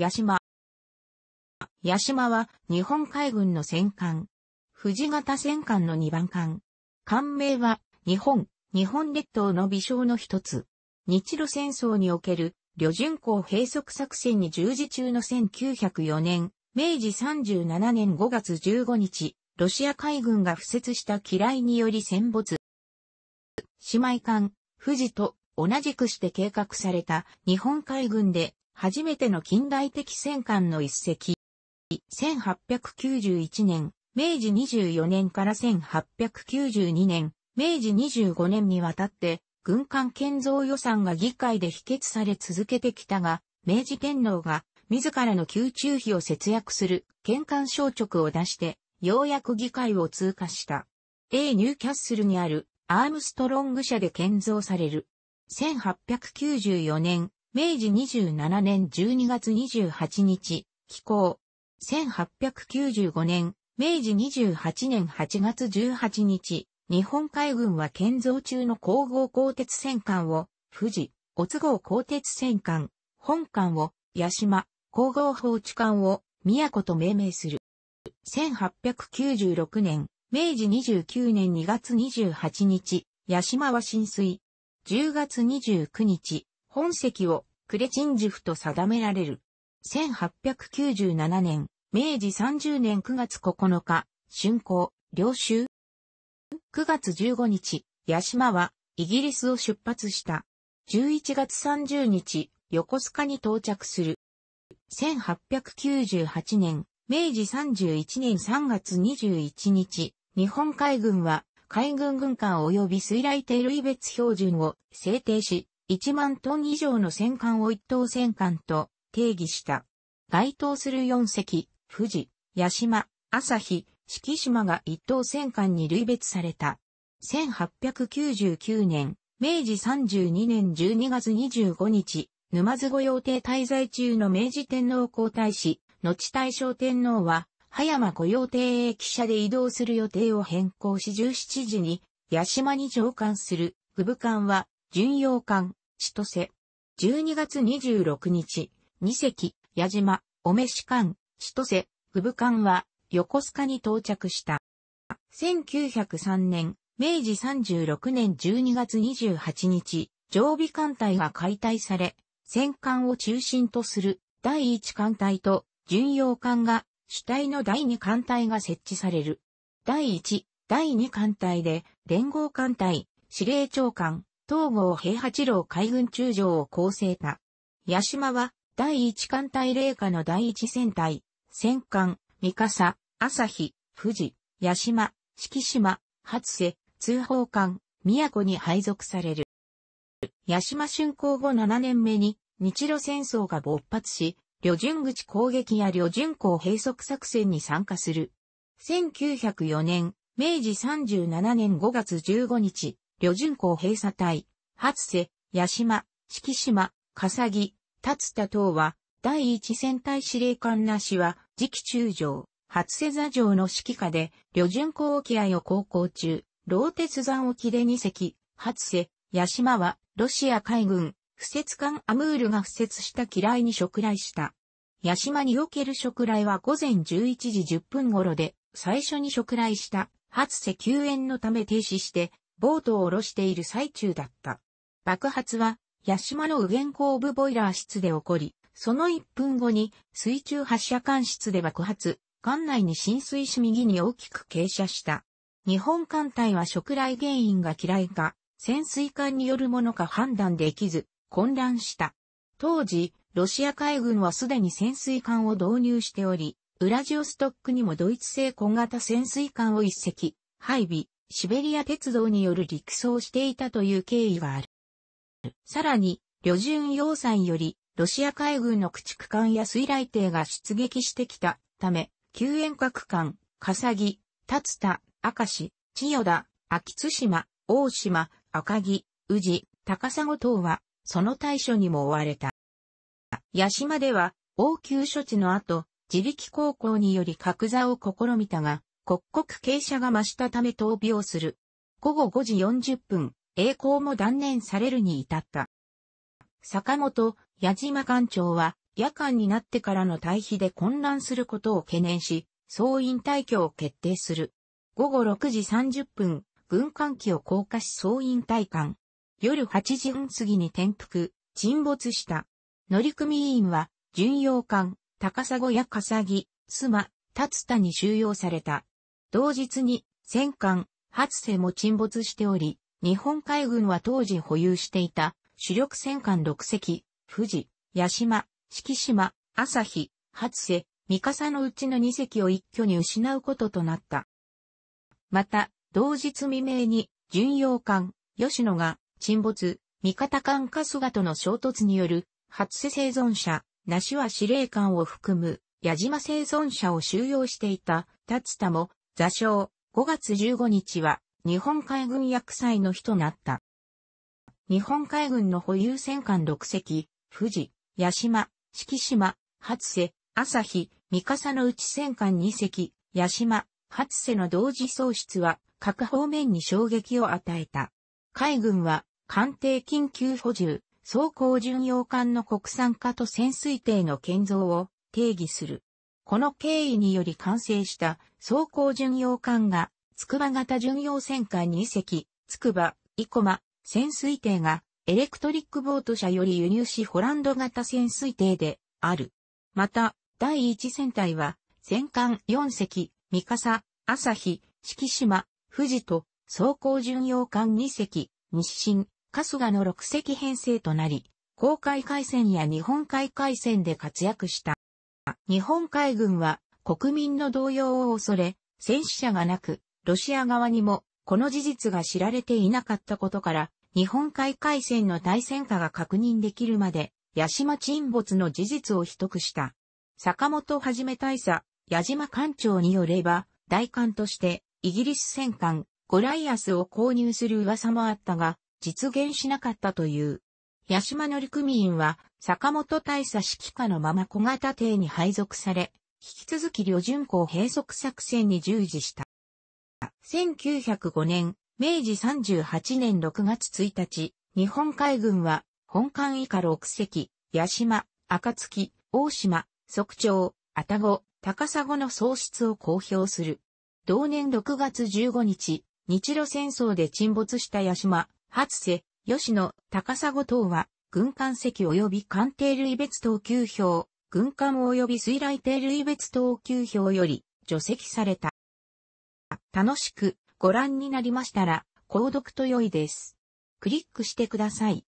八島。八島は日本海軍の戦艦。藤型戦艦の2番艦。艦名は日本、日本列島の微笑の一つ。日露戦争における旅順港閉塞作戦に従事中の1904年、明治37年5月15日、ロシア海軍が敷設した機雷により戦没。姉妹艦、富士と同じくして計画された日本海軍で初めての近代的戦艦の一隻。1891年、明治24年から1892年、明治25年にわたって、軍艦建造予算が議会で否決され続けてきたが、明治天皇が自らの宮中費を節約する玄関省直を出して、ようやく議会を通過した。A ニューキャッスルにあるアームストロング社で建造される。1894年、明治27年12月28日、寄港。1895年、明治28年8月18日、日本海軍は建造中の皇后鋼鉄戦艦を、富士、乙都合鋼鉄戦艦、本艦を、八島、皇后放置艦を、宮古と命名する。1896年、明治29年2月28日、八島は浸水。10月29日、本籍をクレチンジフと定められる。1897年、明治30年9月9日、春行、領州。9月15日、八島は、イギリスを出発した。11月30日、横須賀に到着する。1898年、明治31年3月21日、日本海軍は海軍軍艦及び水雷艇類別標準を制定し、1万トン以上の戦艦を一等戦艦と定義した。該当する4隻、富士、八島、朝日、四季島が一等戦艦に類別された。1899年、明治32年12月25日、沼津御用邸滞在中の明治天皇皇太子、後大正天皇は、葉山御用邸へ汽車で移動する予定を変更し17時に、八島に上艦する、具部艦は、巡洋艦、千歳。12月26日、二隻、矢島、おめし艦、千歳、ふぶ艦は、横須賀に到着した。1903年、明治36年12月28日、常備艦隊が解体され、戦艦を中心とする第一艦隊と巡洋艦が主体の第二艦隊が設置される。第一、第二艦隊で連合艦隊、司令長官、東郷平八郎海軍中将を構成た。八島は、第一艦隊霊下の第一戦隊、戦艦、三笠、朝日、富士、八島、四季島、初瀬、通報艦、都に配属される。八島竣工後7年目に、日露戦争が勃発し、旅順口攻撃や旅順港閉塞作戦に参加する。1904年、明治37年5月15日、旅順港閉鎖隊、初瀬、八島、四季島、笠木、立田等は、第一戦隊司令官なしは、次期中将、初瀬座城の指揮下で、旅順港沖合を航行中、老鉄山沖で2隻、初瀬、八島は、ロシア海軍、不設艦アムールが不設した機雷に触雷した。八島における触雷は午前11時10分頃で、最初に触雷した、初瀬救援のため停止して、ボートを下ろしている最中だった。爆発は、八島の右舷後部ボイラー室で起こり、その1分後に水中発射管室で爆発、艦内に浸水し右に大きく傾斜した。日本艦隊は食雷原因が嫌いか、潜水艦によるものか判断できず、混乱した。当時、ロシア海軍はすでに潜水艦を導入しており、ウラジオストックにもドイツ製小型潜水艦を一隻、配備、シベリア鉄道による陸送していたという経緯がある。さらに、旅順要塞より、ロシア海軍の駆逐艦や水雷艇が出撃してきたため、救援各艦、笠木、竜田、赤石、千代田、秋津島、大島、赤城、宇治、高砂等は、その対処にも追われた。八島では、応急処置の後、自力航行により格座を試みたが、刻々傾斜が増したため闘病する。午後5時40分、栄光も断念されるに至った。坂本、矢島館長は、夜間になってからの退避で混乱することを懸念し、総員退去を決定する。午後6時30分、軍艦機を降下し総員退艦。夜8時半過ぎに転覆、沈没した。乗組員は、巡洋艦、高砂や笠木、妻、立田に収容された。同日に戦艦、初瀬も沈没しており、日本海軍は当時保有していた主力戦艦6隻、富士、八島、四季島、朝日、初瀬、三笠のうちの2隻を一挙に失うこととなった。また、同日未明に、巡洋艦、吉野が沈没、三方艦春日との衝突による、初瀬生存者、梨は司令官を含む、矢島生存者を収容していた、立田も座礁、5月15日は日本海軍薬祭の日となった。日本海軍の保有戦艦6隻、富士、八島、四季島、初瀬、朝日、三笠の内戦艦2隻、八島、初瀬の同時喪失は各方面に衝撃を与えた。海軍は艦艇緊急補充、装甲巡洋艦の国産化と潜水艇の建造を定義する。この経緯により完成した走行巡洋艦が、筑波型巡洋戦艦2隻、筑波、生駒、潜水艇が、エレクトリックボート社より輸入しホランド型潜水艇である。また、第1戦隊は、戦艦4隻、三笠、朝日、四季島、富士と、走行巡洋艦2隻、日清、春日の6隻編成となり、航海海戦や日本海海戦で活躍した。日本海軍は国民の動揺を恐れ、戦死者がなく、ロシア側にもこの事実が知られていなかったことから、日本海海戦の大戦果が確認できるまで、八島沈没の事実を秘匿した。坂本はじめ大佐、矢島艦長によれば、大艦としてイギリス戦艦ゴライアスを購入する噂もあったが、実現しなかったという。八島乗組員は、坂本大佐指揮下のまま小型艇に配属され、引き続き旅順港閉塞作戦に従事した。1905年、明治38年6月1日、日本海軍は、本艦以下6隻、八島、暁、大島、即長、たご、高砂の喪失を公表する。同年6月15日、日露戦争で沈没した八島、初瀬、吉野、高砂等は、軍艦席及び艦艇類別等級表、軍艦及び水雷艇類別等級表より除籍された。楽しくご覧になりましたら、購読と良いです。クリックしてください。